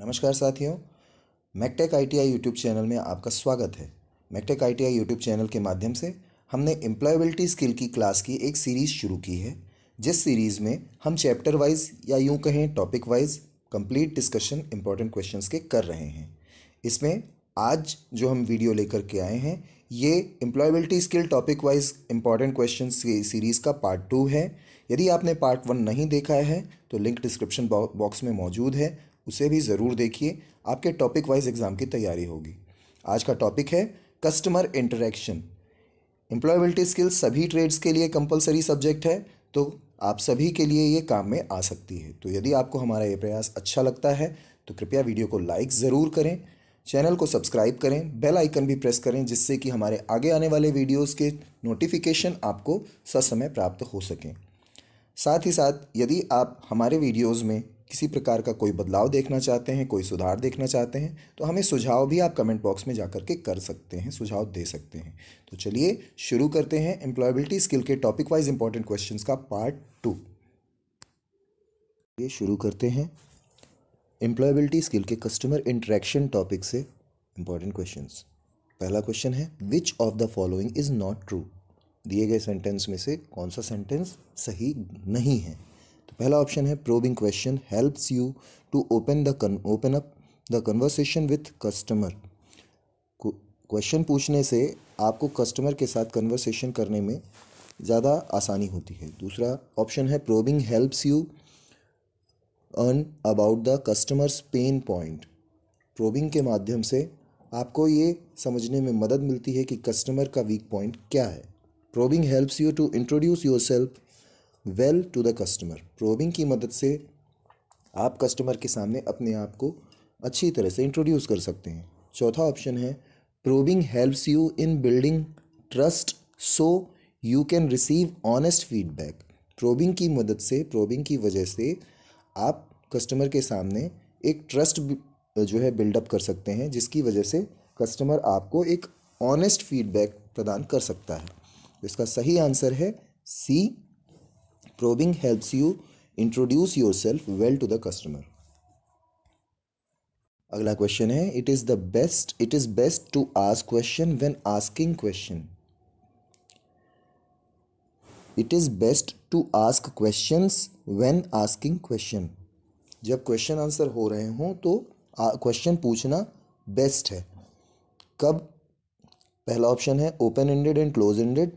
नमस्कार साथियों मैकटेक आई आई YouTube channel में आपका स्वागत है मैकटेक आई आई यूट्यूब चैनल के माध्यम से हमने एम्प्लॉयबिलिटी स्किल की क्लास की एक सीरीज़ शुरू की है जिस सीरीज़ में हम चैप्टर वाइज या यूँ कहें topic wise complete discussion important questions के कर रहे हैं इसमें आज जो हम वीडियो लेकर के आए हैं ये employability skill topic wise important question series का पार्ट टू है यदि आपने पार्ट वन नहीं देखा है तो लिंक डिस्क्रिप्शन बॉक्स में मौजूद है उसे भी ज़रूर देखिए आपके टॉपिक वाइज एग्ज़ाम की तैयारी होगी आज का टॉपिक है कस्टमर इंटरेक्शन एम्प्लॉयबिलिटी स्किल्स सभी ट्रेड्स के लिए कंपलसरी सब्जेक्ट है तो आप सभी के लिए ये काम में आ सकती है तो यदि आपको हमारा ये प्रयास अच्छा लगता है तो कृपया वीडियो को लाइक ज़रूर करें चैनल को सब्सक्राइब करें बेल आइकन भी प्रेस करें जिससे कि हमारे आगे आने वाले वीडियोस के नोटिफिकेशन आपको ससमय प्राप्त हो सकें साथ ही साथ यदि आप हमारे वीडियोस में किसी प्रकार का कोई बदलाव देखना चाहते हैं कोई सुधार देखना चाहते हैं तो हमें सुझाव भी आप कमेंट बॉक्स में जाकर के कर सकते हैं सुझाव दे सकते हैं तो चलिए शुरू करते हैं एम्प्लॉयबिलिटी स्किल के टॉपिक वाइज इंपॉर्टेंट क्वेश्चन का पार्ट टू ये शुरू करते हैं एम्प्लॉयबिलिटी स्किल के कस्टमर इंट्रैक्शन टॉपिक से इंपॉर्टेंट क्वेश्चन पहला क्वेश्चन है which of the following is not true दिए गए सेंटेंस में से कौन सा सेंटेंस सही नहीं है तो पहला ऑप्शन है probing question helps you to open the open up the conversation with customer question पूछने से आपको कस्टमर के साथ कन्वर्सेशन करने में ज़्यादा आसानी होती है दूसरा ऑप्शन है probing helps you earn about the customers pain point probing के माध्यम से आपको ये समझने में मदद मिलती है कि कस्टमर का वीक पॉइंट क्या है probing helps you to introduce your self well to the customer probing की मदद से आप कस्टमर के सामने अपने आप को अच्छी तरह से इंट्रोड्यूस कर सकते हैं चौथा ऑप्शन है probing helps you in building trust so you can receive honest feedback probing की मदद से प्रोबिंग की वजह से आप कस्टमर के सामने एक ट्रस्ट जो है बिल्डअप कर सकते हैं जिसकी वजह से कस्टमर आपको एक ऑनेस्ट फीडबैक प्रदान कर सकता है इसका सही आंसर है C probing helps you introduce yourself well to the customer अगला क्वेश्चन है it is the best it is best to ask question when asking question it is best to ask questions when asking question जब question answer हो रहे हों तो question पूछना best है कब पहला ऑप्शन है open ended and close ended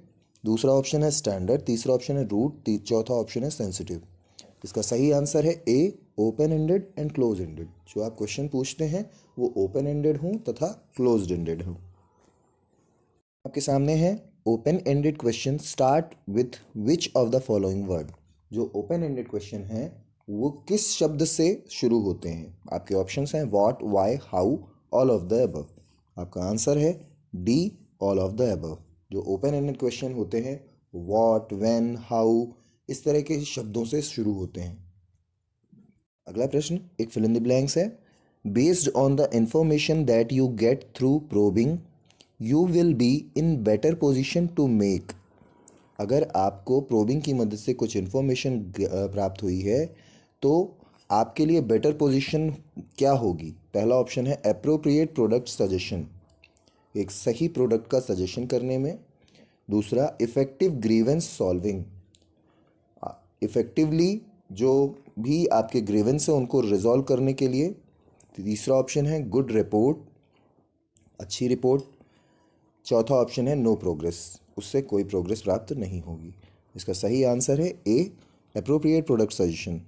दूसरा ऑप्शन है स्टैंडर्ड तीसरा ऑप्शन है रूट चौथा ऑप्शन है सेंसिटिव इसका सही आंसर है A open ended and close ended जो आप क्वेश्चन पूछते हैं वो ओपन एंडेड हों तथा क्लोज एंडेड हों आपके सामने है open ended question start with which of the following word जो ओपन एंडेड क्वेश्चन है वो किस शब्द से शुरू होते हैं आपके ऑप्शन हैं what why how all of the above आपका आंसर है D all of the above जो ओपन एंडेड क्वेश्चन होते हैं वॉट वेन हाउ इस तरह के शब्दों से शुरू होते हैं अगला प्रश्न एक फिलिंद ब्लैंक्स है based on the information that you get through probing you will be in better position to make अगर आपको प्रोबिंग की मदद से कुछ इन्फॉर्मेशन प्राप्त हुई है तो आपके लिए बेटर पोजिशन क्या होगी पहला ऑप्शन है अप्रोप्रिएट प्रोडक्ट सजेशन एक सही प्रोडक्ट का सजेशन करने में दूसरा इफ़ेक्टिव ग्रीवेंस सॉल्विंग इफ़ेक्टिवली जो भी आपके ग्रीवेंस हैं उनको रिजॉल्व करने के लिए तीसरा ऑप्शन है गुड रिपोर्ट अच्छी रिपोर्ट चौथा ऑप्शन है नो प्रोग्रेस उससे कोई प्रोग्रेस प्राप्त नहीं होगी इसका सही आंसर है ए अप्रोप्रिएट प्रोडक्ट सजेशन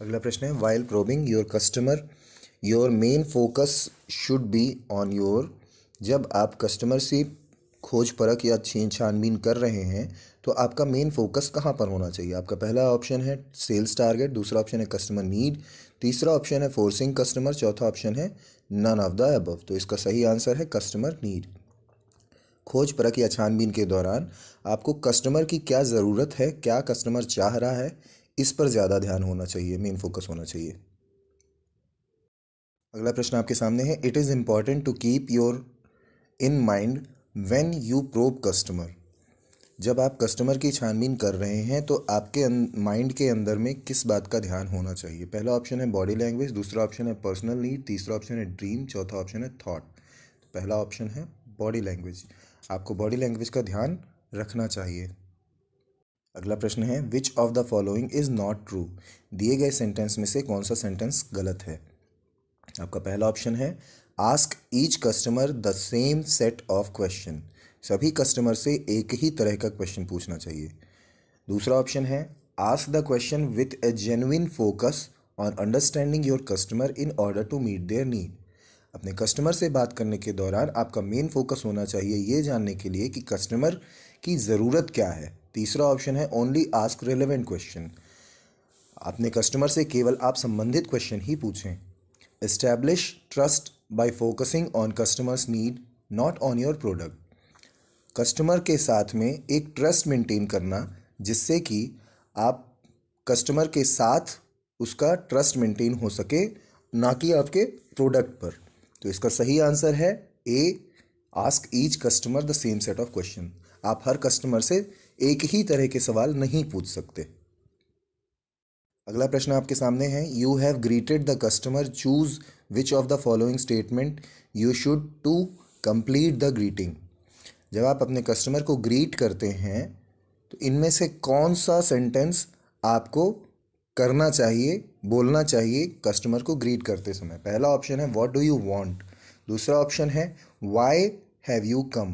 अगला प्रश्न है while probing your customer your main focus should be on your जब आप कस्टमर से खोज परख या छानबीन कर रहे हैं तो आपका मेन फोकस कहाँ पर होना चाहिए आपका पहला ऑप्शन है सेल्स टारगेट दूसरा ऑप्शन है कस्टमर नीड तीसरा ऑप्शन है फोर्सिंग कस्टमर चौथा ऑप्शन है नन ऑफ द अबव तो इसका सही आंसर है कस्टमर नीड खोज परख या छानबीन के दौरान आपको कस्टमर की क्या ज़रूरत है क्या कस्टमर चाह रहा है इस पर ज़्यादा ध्यान होना चाहिए मेन फोकस होना चाहिए अगला प्रश्न आपके सामने है it is important to keep your in mind when you probe customer जब आप कस्टमर की छानबीन कर रहे हैं तो आपके माइंड अं-, के अंदर में किस बात का ध्यान होना चाहिए पहला ऑप्शन है बॉडी लैंग्वेज दूसरा ऑप्शन है पर्सनल नीड तीसरा ऑप्शन है ड्रीम चौथा ऑप्शन है थॉट तो पहला ऑप्शन है बॉडी लैंग्वेज आपको बॉडी लैंग्वेज का ध्यान रखना चाहिए अगला प्रश्न है which of the following is not true दिए गए सेंटेंस में से कौन सा सेंटेंस गलत है आपका पहला ऑप्शन है ask each customer the same set of question सभी कस्टमर से एक ही तरह का क्वेश्चन पूछना चाहिए दूसरा ऑप्शन है ask the question with a genuine focus on understanding your customer in order to meet their need अपने कस्टमर से बात करने के दौरान आपका मेन फोकस होना चाहिए ये जानने के लिए कि कस्टमर की ज़रूरत क्या है तीसरा ऑप्शन है ओनली आस्क रेलिवेंट क्वेश्चन अपने कस्टमर से केवल आप संबंधित क्वेश्चन ही पूछें Establish trust by focusing on customers' need, not on your product. Customer के साथ में एक ट्रस्ट मेंटेन करना जिससे कि आप कस्टमर के साथ उसका ट्रस्ट मेंटेन हो सके ना कि आपके प्रोडक्ट पर तो इसका सही आंसर है A ask each customer the same set of question आप हर कस्टमर से एक ही तरह के सवाल नहीं पूछ सकते अगला प्रश्न आपके सामने है you have greeted the customer choose which of the following statement you should to complete the greeting जब आप अपने कस्टमर को ग्रीट करते हैं तो इनमें से कौन सा सेंटेंस आपको करना चाहिए बोलना चाहिए कस्टमर को ग्रीट करते समय पहला ऑप्शन है व्हाट डू यू वांट दूसरा ऑप्शन है व्हाई हैव यू कम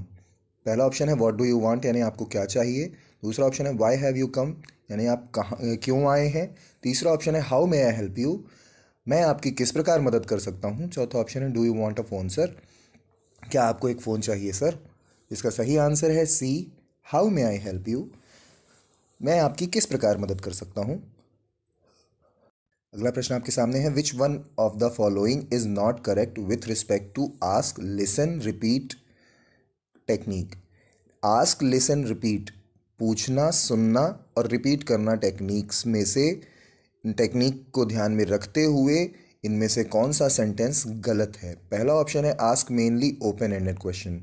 पहला ऑप्शन है व्हाट डू यू वांट यानी आपको क्या चाहिए दूसरा ऑप्शन है व्हाई हैव यू कम यानी आप कहाँ क्यों आए हैं तीसरा ऑप्शन है how may I help you मैं आपकी किस प्रकार मदद कर सकता हूँ चौथा ऑप्शन है do you want a phone sir क्या आपको एक फ़ोन चाहिए सर इसका सही आंसर है C how may I help you मैं आपकी किस प्रकार मदद कर सकता हूँ अगला प्रश्न आपके सामने है which one of the following is not correct with respect to ask listen repeat technique ask listen repeat पूछना सुनना और रिपीट करना टेक्निक्स में से टेक्निक को ध्यान में रखते हुए इनमें से कौन सा सेंटेंस गलत है पहला ऑप्शन है ask mainly open ended question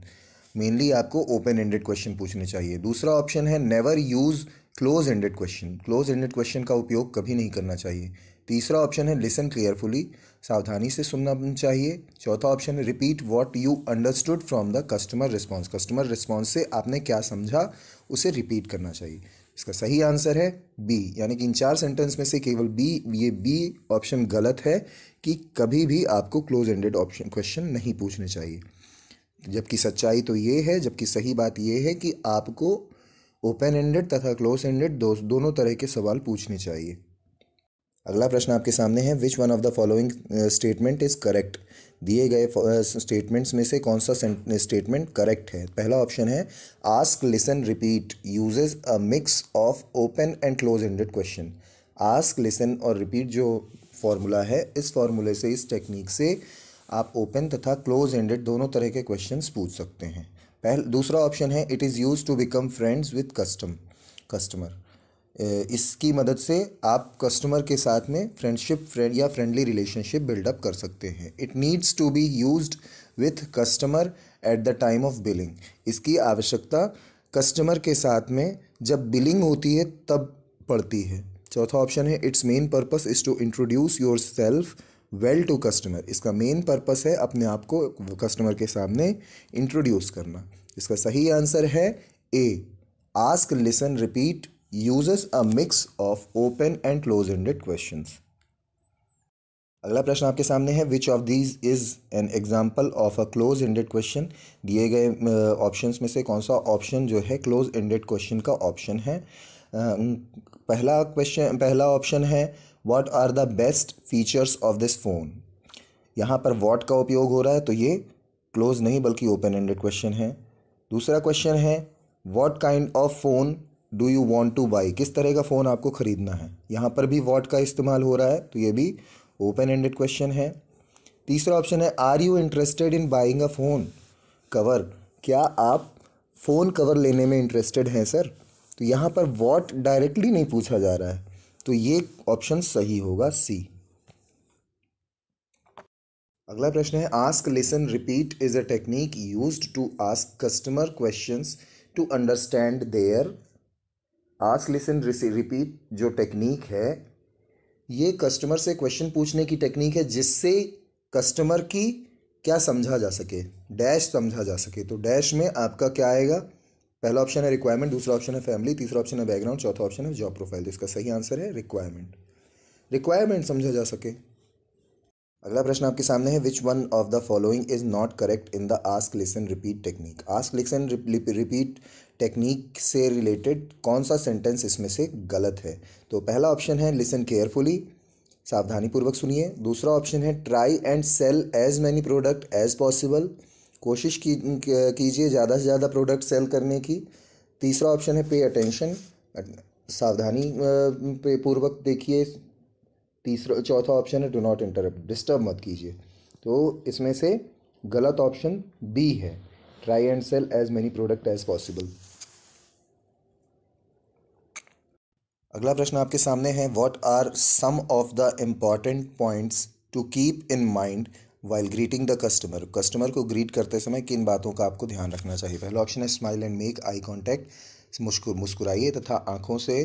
mainly आपको ओपन एंडेड क्वेश्चन पूछने चाहिए दूसरा ऑप्शन है never use close ended question close ended question का उपयोग कभी नहीं करना चाहिए तीसरा ऑप्शन है लिसन क्लियरफुली सावधानी से सुनना चाहिए चौथा ऑप्शन है repeat what you understood from the customer response customer response से आपने क्या समझा उसे रिपीट करना चाहिए इसका सही आंसर है बी यानी कि इन चार सेंटेंस में से केवल बी ये बी ऑप्शन गलत है कि कभी भी आपको क्लोज एंडेड ऑप्शन क्वेश्चन नहीं पूछने चाहिए जबकि सच्चाई तो ये है जबकि सही बात ये है कि आपको ओपन एंडेड तथा क्लोज एंडेड दो, दोनों तरह के सवाल पूछने चाहिए अगला प्रश्न आपके सामने है which one of the following statement is correct दिए गए स्टेटमेंट्स uh, में से कौन सा स्टेटमेंट करेक्ट uh, है पहला ऑप्शन है ask listen repeat uses a mix of open and close ended question ask listen और रिपीट जो फॉर्मूला है इस फार्मूले से इस टेक्निक से आप ओपन तथा क्लोज एंडेड दोनों तरह के क्वेश्चन पूछ सकते हैं पहला दूसरा ऑप्शन है it is use to become friends with custom customer इसकी मदद से आप कस्टमर के साथ में फ्रेंडशिप फ्रेंड या फ्रेंडली रिलेशनशिप बिल्डअप कर सकते हैं it needs to be use with customer at the time of billing इसकी आवश्यकता कस्टमर के साथ में जब बिलिंग होती है तब पड़ती है चौथा ऑप्शन है it's main purpose is to introduce your self well to customer इसका मेन पर्पस है अपने आप को कस्टमर के सामने इंट्रोड्यूस करना इसका सही आंसर है A ask listen repeat uses a mix of open and close ended question अगला प्रश्न आपके सामने है which of these is an example of a close ended question दिए गए ऑप्शंस में से कौन सा ऑप्शन जो है क्लोज एंडेड क्वेश्चन का ऑप्शन है पहला क्वेश्चन पहला ऑप्शन है what are the best features of this phone यहाँ पर व्हाट का उपयोग हो रहा है तो ये क्लोज नहीं बल्कि ओपन एंडेड क्वेश्चन है दूसरा क्वेश्चन है what kind of phone do you want to buy किस तरह का फ़ोन आपको ख़रीदना है यहाँ पर भी वॉट का इस्तेमाल हो रहा है तो ये भी ओपन एंडेड क्वेश्चन है तीसरा ऑप्शन है are you interested in buying a phone cover क्या आप फ़ोन कवर लेने में इंटरेस्टेड हैं सर तो यहाँ पर वॉट डायरेक्टली नहीं पूछा जा रहा है तो ये ऑप्शन सही होगा सी अगला प्रश्न है ask listen repeat is a technique used to ask customer questions to understand their ask listen repeat जो टेक्निक है ये कस्टमर से क्वेश्चन पूछने की टेक्निक है जिससे कस्टमर की क्या समझा जा सके डैश समझा जा सके तो डैश में आपका क्या आएगा पहला ऑप्शन है रिक्वायरमेंट दूसरा ऑप्शन है फैमिली तीसरा ऑप्शन है बैकग्राउंड चौथा ऑप्शन है जॉब प्रोफाइल तो इसका सही आंसर है रिक्वायरमेंट रिक्वायरमेंट समझा जा सके अगला प्रश्न आपके सामने है which one of the following is not correct in the ask listen repeat technique ask listen repeat technique से रिलेटेड कौन सा सेंटेंस इसमें से गलत है तो पहला ऑप्शन है लिसन केयरफुली सावधानीपूर्वक सुनिए दूसरा ऑप्शन है try and sell as many product as possible कोशिश की कीजिए ज़्यादा से ज़्यादा प्रोडक्ट सेल करने की तीसरा ऑप्शन है पे अटेंशन सावधानी पे पूर्वक देखिए तीसरा चौथा ऑप्शन है डो नॉट इंटरप्ट डिस्टर्ब मत कीजिए तो इसमें से गलत ऑप्शन बी है try and sell as many product as possible अगला प्रश्न आपके सामने है what are some of the important points to keep in mind while greeting the customer customer को ग्रीट करते समय किन बातों का आपको ध्यान रखना चाहिए पहला ऑप्शन है smile and make eye contact मुस्कु मुस्कुराइए तथा आँखों से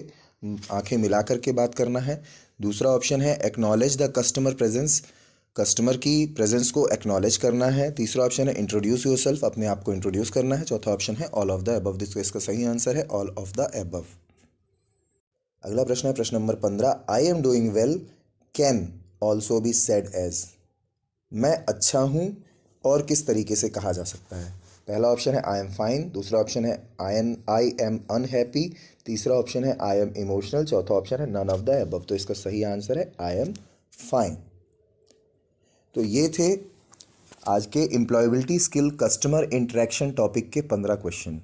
आँखें मिला करके बात करना है दूसरा ऑप्शन है acknowledge the customer presence customer की प्रेजेंस को एक्नॉलेज करना है तीसरा ऑप्शन है इंट्रोड्यूस योर सेल्फ अपने आप को इंट्रोड्यूस करना है चौथा ऑप्शन है all of the above this इसका सही आंसर है ऑल ऑफ द एबव अगला प्रश्न है प्रश्न नंबर पंद्रह I am doing well can also be said as मैं अच्छा हूँ और किस तरीके से कहा जा सकता है पहला ऑप्शन है आई एम फाइन दूसरा ऑप्शन है I an I am unhappy तीसरा ऑप्शन है आई एम इमोशनल चौथा ऑप्शन है नन ऑफ द एबव तो इसका सही आंसर है आई एम फाइन तो ये थे आज के employability skill customer interaction topic के पंद्रह क्वेश्चन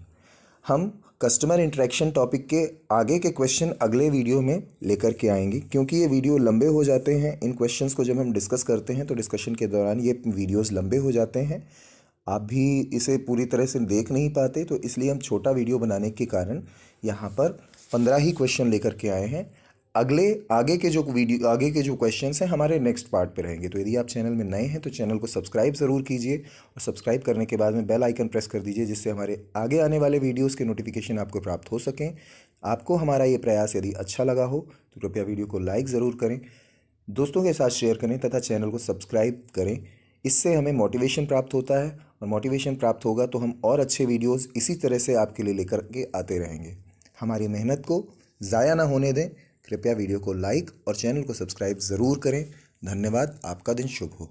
हम कस्टमर इंट्रैक्शन टॉपिक के आगे के क्वेश्चन अगले वीडियो में लेकर के आएंगे क्योंकि ये वीडियो लंबे हो जाते हैं इन क्वेश्चंस को जब हम डिस्कस करते हैं तो डिस्कशन के दौरान ये वीडियोस लंबे हो जाते हैं आप भी इसे पूरी तरह से देख नहीं पाते तो इसलिए हम छोटा वीडियो बनाने के कारण यहाँ पर पंद्रह ही क्वेश्चन लेकर के आए हैं अगले आगे के जो वीडियो आगे के जो क्वेश्चन हैं हमारे नेक्स्ट पार्ट पे रहेंगे तो यदि आप चैनल में नए हैं तो चैनल को सब्सक्राइब ज़रूर कीजिए और सब्सक्राइब करने के बाद में बेल आइकन प्रेस कर दीजिए जिससे हमारे आगे आने वाले वीडियोज़ के नोटिफिकेशन आपको प्राप्त हो सकें आपको हमारा ये प्रयास यदि अच्छा लगा हो तो कृपया वीडियो को लाइक ज़रूर करें दोस्तों के साथ शेयर करें तथा चैनल को सब्सक्राइब करें इससे हमें मोटिवेशन प्राप्त होता है और मोटिवेशन प्राप्त होगा तो हम और अच्छे वीडियोज़ इसी तरह से आपके लिए लेकर के आते रहेंगे हमारी मेहनत को ज़ाया ना होने दें कृपया वीडियो को लाइक और चैनल को सब्सक्राइब ज़रूर करें धन्यवाद आपका दिन शुभ हो